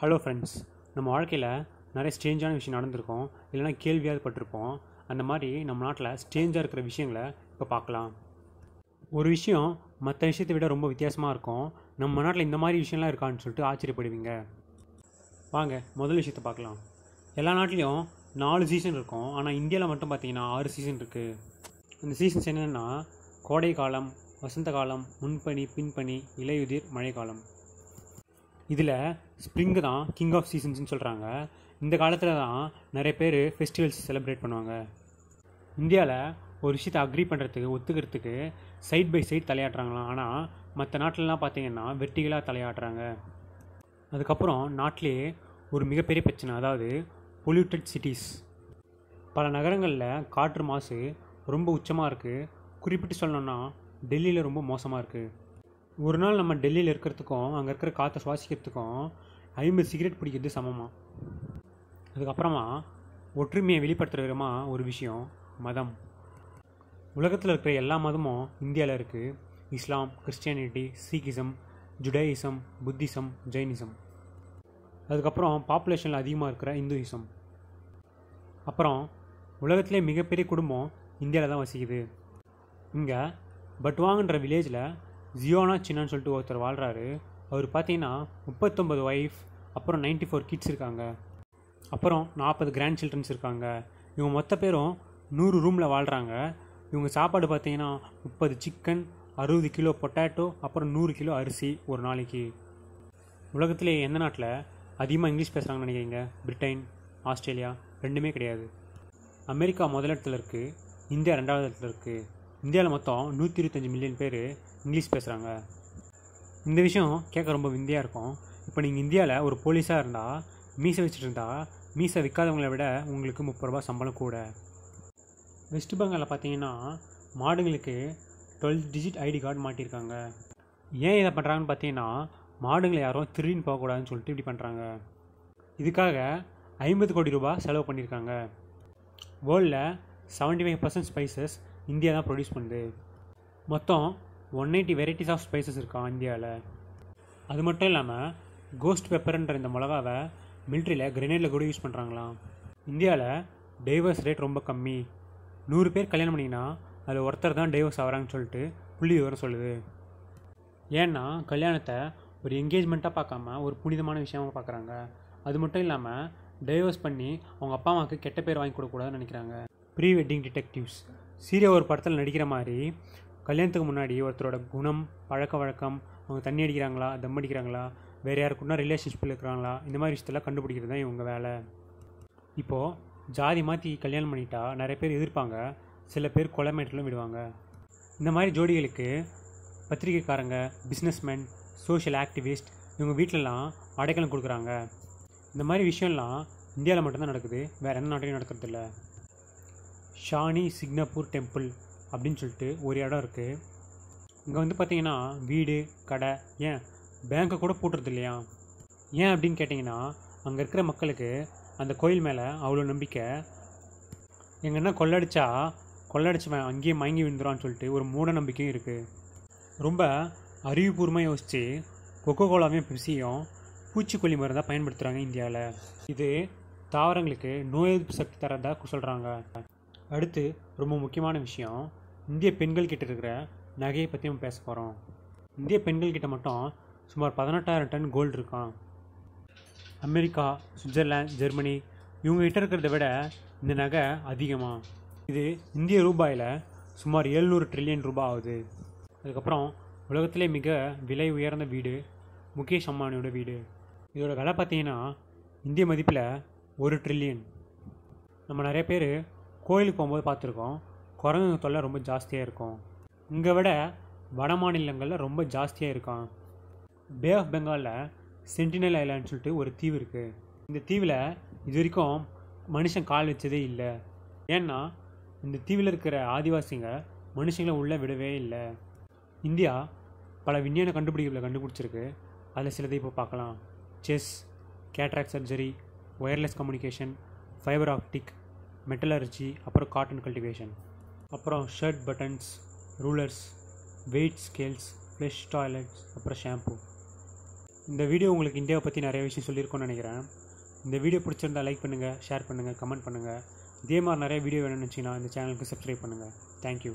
hello friends நம்ம வாழ்க்கையில் நிறைய ஸ்ட்ரேஞ்சான விஷயம் நடந்திருக்கும் இல்லைனா கேள்வியாக பட்டிருப்போம் அந்த மாதிரி நம்ம நாட்டில் ஸ்ட்ரேஞ்சாக இருக்கிற விஷயங்களை இப்போ பார்க்கலாம் ஒரு விஷயம் மற்ற விஷயத்தை விட ரொம்ப வித்தியாசமாக இருக்கும் நம்ம நாட்டில் இந்த மாதிரி விஷயம்லாம் இருக்கான்னு சொல்லிட்டு ஆச்சரியப்படுவீங்க வாங்க முதல் விஷயத்தை பார்க்கலாம் எல்லா நாட்லேயும் நாலு சீசன் இருக்கும் ஆனால் இந்தியாவில் மட்டும் பார்த்தீங்கன்னா ஆறு சீசன் இருக்குது அந்த சீசன்ஸ் என்னென்னா கோடை காலம் வசந்த காலம் முன்பனி பின்பனி இலையுதிர் மழைக்காலம் இதில் ஸ்ப்ரிங்கு தான் கிங் ஆஃப் சீசன்ஸ்னு சொல்கிறாங்க இந்த காலத்தில் தான் நிறைய பேர் ஃபெஸ்டிவல்ஸ் செலிப்ரேட் பண்ணுவாங்க இந்தியாவில் ஒரு விஷயத்தை அக்ரி பண்ணுறதுக்கு ஒத்துக்கிறதுக்கு சைட் பை சைட் தலையாட்டுறாங்களாம் ஆனால் மற்ற நாட்டிலலாம் பார்த்தீங்கன்னா வெர்டிகலாக தலையாட்டுறாங்க அதுக்கப்புறம் நாட்டிலே ஒரு மிகப்பெரிய பிரச்சனை அதாவது பொல்யூட்டட் சிட்டிஸ் பல நகரங்களில் காற்று மாசு ரொம்ப உச்சமாக இருக்குது குறிப்பிட்டு சொல்லணுன்னா டெல்லியில் ரொம்ப மோசமாக இருக்குது ஒரு நாள் நம்ம டெல்லியில் இருக்கிறதுக்கும் அங்கே இருக்கிற காற்றை சுவாசிக்கிறதுக்கும் ஐம்பது சிகரெட் பிடிக்கிறது சமமாக அதுக்கப்புறமா ஒற்றுமையை வெளிப்படுத்துகிற விதமாக ஒரு விஷயம் மதம் உலகத்தில் இருக்கிற எல்லா மதமும் இந்தியாவில் இருக்குது இஸ்லாம் Christianity Sikhism Judaism Buddhism Jainism அதுக்கப்புறம் பாப்புலேஷனில் அதிகமாக இருக்கிற இந்துயிசம் அப்புறம் உலகத்திலே மிகப்பெரிய குடும்பம் இந்தியாவில் தான் வசிக்குது இங்கே பட்வாங்கன்ற வில்லேஜில் ஜியோனா சின்னன்னு சொல்லிட்டு ஒருத்தர் வாழ்கிறாரு அவர் பார்த்தீங்கன்னா முப்பத்தொம்பது ஒய்ஃப் அப்புறம் நைன்டி ஃபோர் கிட்ஸ் இருக்காங்க அப்புறம் நாற்பது கிராண்ட் சில்ட்ரன்ஸ் இருக்காங்க இவங்க மொத்த பேரும் நூறு ரூமில் வாழ்கிறாங்க இவங்க சாப்பாடு பார்த்தீங்கன்னா முப்பது சிக்கன் அறுபது கிலோ பொட்டேட்டோ அப்புறம் நூறு கிலோ அரிசி ஒரு நாளைக்கு உலகத்திலே எந்த நாட்டில் அதிகமாக இங்கிலீஷ் பேசுகிறாங்கன்னு நினைக்கிறீங்க பிரிட்டன் ஆஸ்திரேலியா ரெண்டுமே கிடையாது அமெரிக்கா முதலிடத்தில் இருக்குது இந்தியா ரெண்டாவது இடத்துல இருக்குது இந்தியாவில் மொத்தம் நூற்றி இருபத்தஞ்சி மில்லியன் பேர் இங்கிலீஷ் பேசுகிறாங்க இந்த விஷயம் கேட்க ரொம்ப விந்தியாக இருக்கும் இப்போ நீங்கள் இந்தியாவில் ஒரு போலீஸாக இருந்தால் மீசை வச்சுட்டு இருந்தால் மீசை விற்காதவங்களை விட உங்களுக்கு முப்பது ரூபா சம்பளம் கூட வெஸ்ட் பெங்காலில் பார்த்தீங்கன்னா மாடுங்களுக்கு டுவெல் டிஜிட் ஐடி கார்டு மாட்டியிருக்காங்க ஏன் இதை பண்ணுறாங்கன்னு பார்த்தீங்கன்னா மாடுங்களை யாரும் திருடின்னு போகக்கூடாதுன்னு சொல்லிட்டு இப்படி பண்ணுறாங்க இதுக்காக ஐம்பது கோடி ரூபா செலவு பண்ணியிருக்காங்க வேர்ல்டில் seventy five percent spices India தான் ப்ரொடியூஸ் பண்ணுது மொத்தம் one eighty varieties of spices இருக்கான் இந்தியாவில் அது மட்டும் இல்லாமல் கோஸ்ட் பெப்பர்ன்ற இந்த மிளகாவை மில்ட்ரியில் கிரனேடில் கூட யூஸ் பண்ணுறாங்களாம் இந்தியாவில் டைவர்ஸ் ரேட் ரொம்ப கம்மி நூறு பேர் கல்யாணம் பண்ணிங்கன்னா அதில் ஒருத்தர் தான் டைவர்ஸ் ஆகிறாங்கன்னு சொல்லிட்டு புள்ளி விவரம் சொல்லுது ஏன்னா கல்யாணத்தை ஒரு என்கேஜ்மெண்ட்டாக பார்க்காம ஒரு புனிதமான விஷயமாக பார்க்குறாங்க அது மட்டும் இல்லாமல் டைவர்ஸ் பண்ணி அவங்க அப்பா அம்மாவுக்கு கெட்ட பேர் வாங்கி கொடுக்கக்கூடாதுன்னு நினைக்கிறாங்க ப்ரீ வெட்டிங் டிடெக்டிவ்ஸ் சீரியா ஒரு படத்தில் நடிக்கிற மாதிரி கல்யாணத்துக்கு முன்னாடி ஒருத்தரோட குணம் பழக்க வழக்கம் அவங்க தண்ணி அடிக்கிறாங்களா தம் அடிக்கிறாங்களா வேறு யாருக்குன்னா ரிலேஷன்ஷிப்பில் இருக்கிறாங்களா இந்த மாதிரி விஷயத்தெல்லாம் கண்டுபிடிக்கிறது தான் இவங்க வேலை இப்போது ஜாதி மாற்றி கல்யாணம் பண்ணிட்டால் நிறைய பேர் எதிர்ப்பாங்க சில பேர் கொலமேட்டிலும் விடுவாங்க இந்த மாதிரி ஜோடிகளுக்கு பத்திரிகைக்காரங்க பிஸ்னஸ்மேன் சோஷியல் ஆக்டிவிஸ்ட் இவங்க வீட்டிலலாம் அடைக்கலம் கொடுக்குறாங்க இந்த மாதிரி விஷயம்லாம் இந்தியாவில் மட்டும்தான் நடக்குது வேறு எந்த நாட்டிலையும் நடக்கிறதில்ல ஷானி சிக்னப்பூர் டெம்பிள் அப்படின்னு சொல்லிட்டு ஒரு இடம் இருக்குது இங்கே வந்து பார்த்தீங்கன்னா வீடு கடை ஏன் பேங்க்கை கூட போட்டுறது இல்லையா ஏன் அப்படின்னு கேட்டிங்கன்னா அங்கே இருக்கிற மக்களுக்கு அந்த கோயில் மேலே அவ்வளோ நம்பிக்கை எங்கள் என்ன கொள்ளடிச்சா கொள்ளடிச்சவன் அங்கேயே மயங்கி விழுந்துறான்னு சொல்லிட்டு ஒரு மூட நம்பிக்கையும் இருக்குது ரொம்ப அறிவுபூர்வமாக யோசித்து கொக்கோ கோலாவையும் பிசியும் பூச்சிக்கொல்லி மருந்தாக பயன்படுத்துகிறாங்க இந்தியாவில் இது தாவரங்களுக்கு நோய் எதிர்ப்பு சக்தி தரதாக சொல்கிறாங்க அடுத்து ரொம்ப முக்கியமான விஷயம் இந்திய பெண்கள் கிட்ட இருக்கிற நகையை பற்றி நம்ம பேச போகிறோம் இந்திய பெண்கள் கிட்ட மட்டும் சுமார் பதினெட்டாயிரம் டன் கோல்டு இருக்கான் அமெரிக்கா சுவிட்சர்லாந்து ஜெர்மனி இவங்க கிட்ட இருக்கிறத விட இந்த நகை அதிகமாக இது இந்திய ரூபாயில் சுமார் ஏழ்நூறு ட்ரில்லியன் ரூபாய் ஆகுது அதுக்கப்புறம் உலகத்திலே மிக விலை உயர்ந்த வீடு முகேஷ் அம்பானியோட வீடு இதோட விலை பார்த்தீங்கன்னா இந்திய மதிப்பில் ஒரு ட்ரில்லியன் நம்ம நிறைய பேர் கோயிலுக்கு போகும்போது பார்த்துருக்கோம் குரங்குங்க தொல்லை ரொம்ப ஜாஸ்தியாக இருக்கும் இங்கே விட வட மாநிலங்களில் ரொம்ப ஜாஸ்தியாக இருக்கும் பே ஆஃப் பெங்காலில் சென்டினல் ஐலாண்ட் சொல்லிட்டு ஒரு தீவு இருக்குது இந்த தீவில் இது வரைக்கும் மனுஷன் கால் வச்சதே இல்லை ஏன்னா இந்த தீவில் இருக்கிற ஆதிவாசிங்க மனுஷங்களை உள்ளே விடவே இல்லை இந்தியா பல விஞ்ஞான கண்டுபிடிப்புகளை கண்டுபிடிச்சிருக்கு அதில் சிலதை இப்போ பார்க்கலாம் chess cataract surgery wireless communication fiber optic metallurgy அப்புறம் காட்டன் கல்டிவேஷன் அப்புறம் shirt buttons rulers weight scales flush toilets அப்புறம் ஷாம்பு இந்த வீடியோ உங்களுக்கு இந்தியாவை பற்றி நிறைய விஷயம் சொல்லியிருக்கோன்னு நினைக்கிறேன் இந்த வீடியோ பிடிச்சிருந்தால் லைக் பண்ணுங்கள் ஷேர் பண்ணுங்கள் கமெண்ட் பண்ணுங்கள் இதே மாதிரி நிறைய வீடியோ வேணும்னு நினச்சிங்கன்னா இந்த சேனலுக்கு சப்ஸ்கிரைப் பண்ணுங்கள் தேங்க்யூ